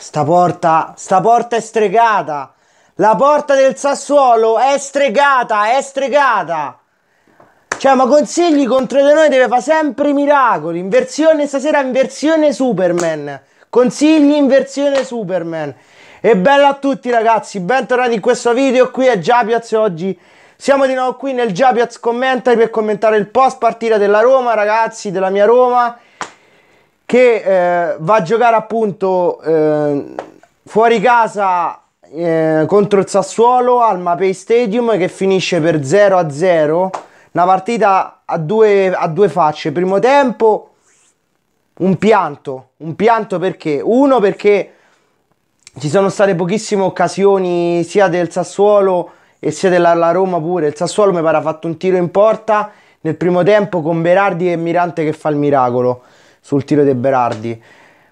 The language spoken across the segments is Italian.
Sta porta, sta porta è stregata. La porta del Sassuolo è stregata, è stregata. Cioè, ma consigli contro di noi deve fare sempre miracoli. Inversione stasera, inversione Superman. Consigli inversione Superman. E bello a tutti ragazzi, bentornati in questo video. Qui è Giapiaz oggi. Siamo di nuovo qui nel Giapiaz Commentary per commentare il post partita della Roma, ragazzi, della mia Roma che eh, va a giocare appunto eh, fuori casa eh, contro il Sassuolo al Mapei Stadium che finisce per 0 a 0 una partita a due, a due facce primo tempo un pianto un pianto perché uno perché ci sono state pochissime occasioni sia del Sassuolo e sia della Roma pure il Sassuolo mi pare ha fatto un tiro in porta nel primo tempo con Berardi e Mirante che fa il miracolo sul tiro dei Berardi.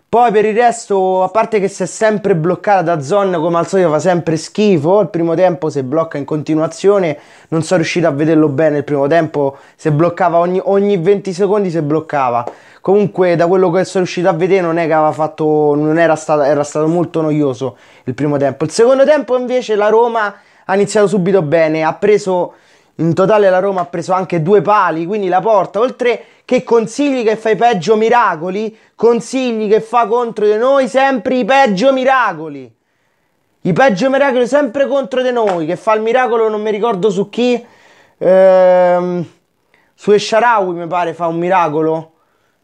Poi per il resto, a parte che si è sempre bloccata da zone, come al solito fa sempre schifo, il primo tempo si blocca in continuazione, non sono riuscito a vederlo bene il primo tempo, si bloccava ogni, ogni 20 secondi si bloccava. Comunque da quello che sono riuscito a vedere non è che aveva fatto, non era stato, era stato molto noioso il primo tempo. Il secondo tempo invece la Roma ha iniziato subito bene, ha preso in totale la Roma ha preso anche due pali, quindi la porta oltre che consigli che fai peggio miracoli, consigli che fa contro di noi sempre i peggio miracoli. I peggio miracoli sempre contro di noi, che fa il miracolo non mi ricordo su chi, ehm, su Esharawi mi pare fa un miracolo.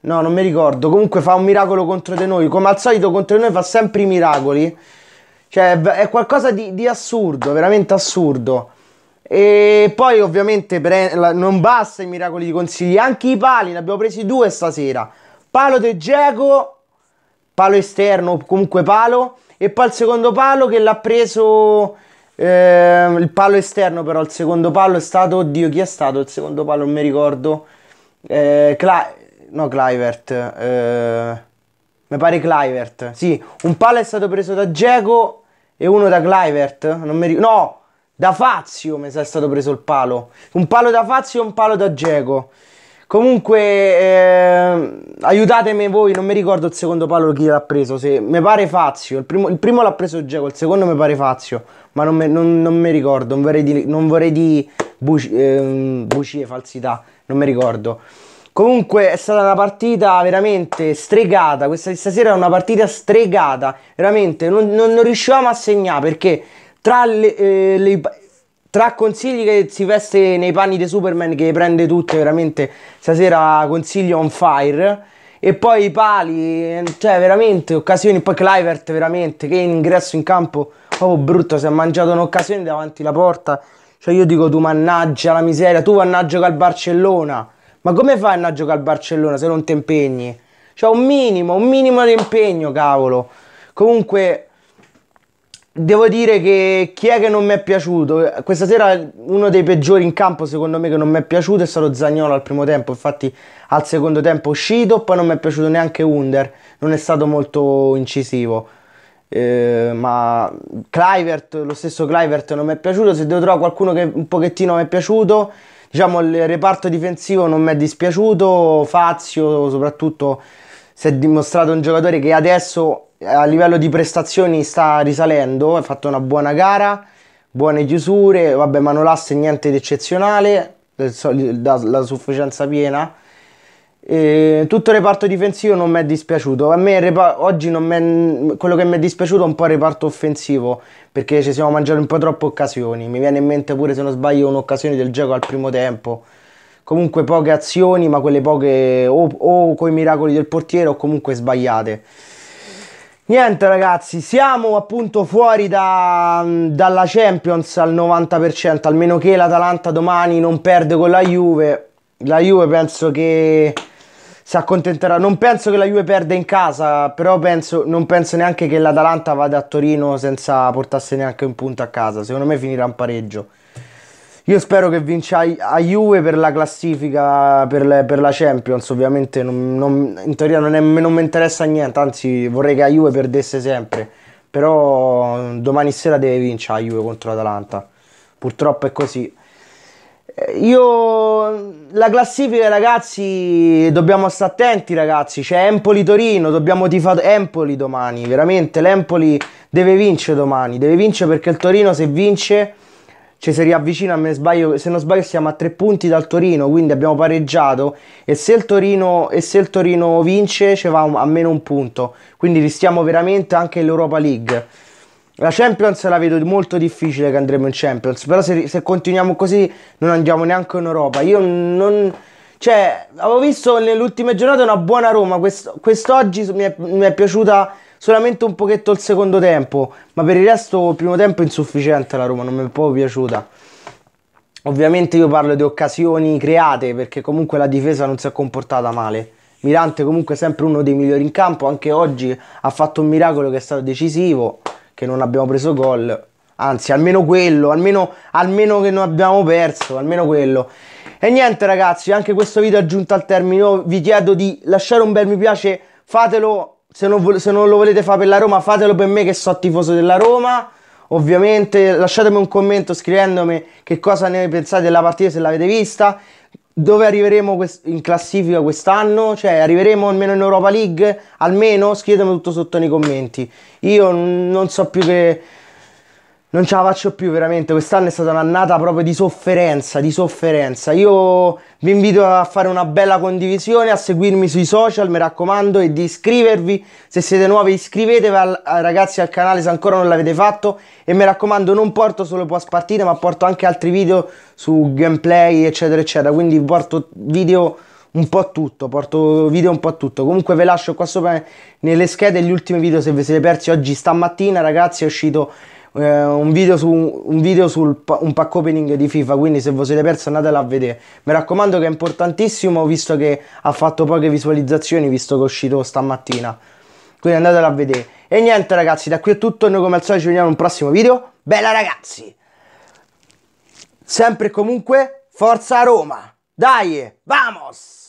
No, non mi ricordo. Comunque fa un miracolo contro di noi. Come al solito contro di noi fa sempre i miracoli. Cioè, è qualcosa di, di assurdo, veramente assurdo. E poi ovviamente non basta i miracoli di consigli, anche i pali, ne abbiamo presi due stasera. Palo De Geco, palo esterno, comunque palo, e poi il secondo palo che l'ha preso eh, il palo esterno però, il secondo palo è stato, oddio chi è stato il secondo palo, non mi ricordo, eh, Cla- no Clivert, eh, mi pare Clivert, sì, un palo è stato preso da Geco e uno da Clivert, non mi ricordo, no! Da Fazio mi è stato preso il palo. Un palo da Fazio e un palo da Geco. Comunque, eh, aiutatemi voi, non mi ricordo il secondo palo chi l'ha preso. Se, mi pare Fazio, il primo, il primo l'ha preso Geco, il secondo mi pare Fazio. Ma non, me, non, non mi ricordo, non vorrei di, non vorrei di buci, eh, bucie, falsità, non mi ricordo. Comunque è stata una partita veramente stregata, questa stasera è una partita stregata, veramente non, non, non riuscivamo a segnare perché tra, le, eh, le, tra consigli che si veste nei panni di Superman che prende tutte veramente stasera consiglio on fire e poi i pali, cioè veramente occasioni, poi Clivert veramente che in ingresso in campo proprio brutto, si è mangiato un'occasione davanti alla porta, cioè io dico tu mannaggia la miseria, tu mannaggia al Barcellona, ma come fai a giocare al Barcellona se non ti impegni? Cioè un minimo, un minimo di impegno cavolo, comunque Devo dire che chi è che non mi è piaciuto? Questa sera uno dei peggiori in campo secondo me che non mi è piaciuto è stato Zagnolo al primo tempo, infatti al secondo tempo è uscito, poi non mi è piaciuto neanche Under, non è stato molto incisivo. Eh, ma Clivert, lo stesso Clivert non mi è piaciuto, se devo trovare qualcuno che un pochettino mi è piaciuto, diciamo il reparto difensivo non mi è dispiaciuto, Fazio soprattutto si è dimostrato un giocatore che adesso a livello di prestazioni sta risalendo, ha fatto una buona gara, buone chiusure, vabbè Manolasse niente di eccezionale, la sufficienza piena. E tutto il reparto difensivo non mi è dispiaciuto. A me repa- oggi è... quello che mi è dispiaciuto è un po' il reparto offensivo perché ci siamo mangiati un po' troppe occasioni. Mi viene in mente pure se non sbaglio un'occasione del gioco al primo tempo. Comunque poche azioni, ma quelle poche o, o con i miracoli del portiere o comunque sbagliate. Niente ragazzi, siamo appunto fuori da, mm, dalla Champions al 90%, almeno che l'Atalanta domani non perde con la Juve. La Juve penso che si accontenterà, non penso che la Juve perda in casa, però penso, non penso neanche che l'Atalanta vada a Torino senza portarsi neanche un punto a casa, secondo me finirà un pareggio. Io spero che vinca a Juve per la classifica, per, le, per la Champions, ovviamente non, non, in teoria non, è, non mi interessa niente, anzi vorrei che a Juve perdesse sempre, però eh, domani sera deve vincere a Juve contro l'Atalanta, purtroppo è così. Eh, io la classifica, ragazzi, dobbiamo stare attenti, ragazzi. C'è Empoli Torino, dobbiamo tifare Empoli domani. Veramente l'Empoli deve vincere domani. Deve vincere perché il Torino se vince ci si riavvicina, me sbaglio, se non sbaglio siamo a tre punti dal Torino, quindi abbiamo pareggiato e se il Torino, se il Torino vince ci va a meno un punto, quindi rischiamo veramente anche l'Europa League. La Champions la vedo molto difficile che andremo in Champions, però se, se continuiamo così non andiamo neanche in Europa. Io non... Cioè, avevo visto nelle ultime giornate una buona Roma, Quest, quest'oggi mi è, mi è piaciuta solamente un pochetto il secondo tempo, ma per il resto il primo tempo è insufficiente la Roma, non mi è proprio piaciuta. Ovviamente io parlo di occasioni create perché comunque la difesa non si è comportata male. Mirante comunque sempre uno dei migliori in campo, anche oggi ha fatto un miracolo che è stato decisivo, che non abbiamo preso gol, anzi almeno quello, almeno, almeno che non abbiamo perso, almeno quello. E niente ragazzi, anche questo video è giunto al termine, io vi chiedo di lasciare un bel mi piace, fatelo se non, se non, lo volete fare per la Roma, fatelo per me che sono tifoso della Roma. Ovviamente lasciatemi un commento scrivendomi che cosa ne pensate della partita se l'avete vista. Dove arriveremo in classifica quest'anno? Cioè, arriveremo almeno in Europa League? Almeno scrivetemi tutto sotto nei commenti. Io non so più che non ce la faccio più veramente, quest'anno è stata un'annata proprio di sofferenza, di sofferenza. Io vi invito a fare una bella condivisione, a seguirmi sui social, mi raccomando, e di iscrivervi. Se siete nuovi iscrivetevi al, ragazzi al canale se ancora non l'avete fatto e mi raccomando non porto solo post partite ma porto anche altri video su gameplay eccetera eccetera, quindi porto video un po' tutto, porto video un po' tutto. Comunque ve lascio qua sopra nelle schede gli ultimi video se vi siete persi oggi stamattina ragazzi è uscito eh, un video su un, video sul, un pack opening di FIFA, quindi se ve siete persi andatela a vedere. Mi raccomando che è importantissimo visto che ha fatto poche visualizzazioni, visto che è uscito stamattina. Quindi andatela a vedere. E niente ragazzi, da qui è tutto, noi come al solito ci vediamo in un prossimo video. Bella ragazzi! Sempre e comunque, forza Roma! Dai, vamos!